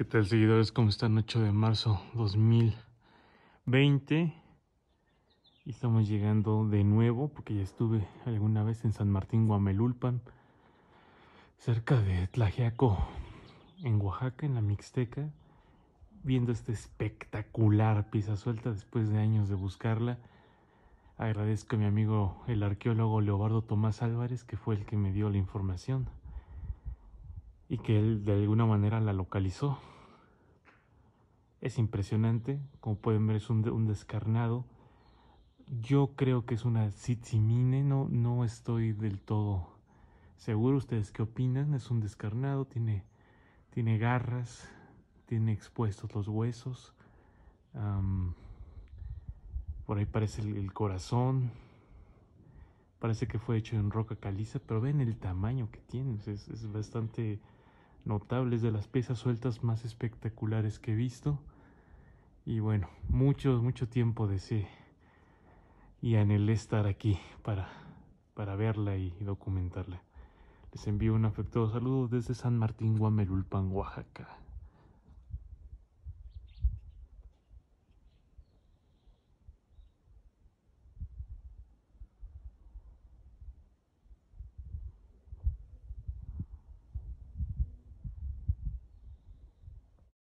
¿Qué tal seguidores? ¿Cómo están? 8 de marzo 2020 y estamos llegando de nuevo porque ya estuve alguna vez en San Martín Guamelulpan cerca de Tlajiaco en Oaxaca, en la Mixteca viendo esta espectacular pieza suelta después de años de buscarla agradezco a mi amigo el arqueólogo Leobardo Tomás Álvarez que fue el que me dio la información y que él de alguna manera la localizó es impresionante, como pueden ver es un, descarnado. Yo creo que es una Sitsimine, no, no estoy del todo seguro. ¿Ustedes qué opinan? Es un descarnado, tiene, tiene garras, tiene expuestos los huesos. por ahí parece el, corazón. Parece que fue hecho en roca caliza, pero ven el tamaño que tiene. es bastante notables, de las piezas sueltas más espectaculares que he visto. Y bueno, mucho, mucho tiempo deseé y anhelé estar aquí para, para verla y documentarla. Les envío un afectuoso saludo desde San Martín, Guamelulpan, Oaxaca.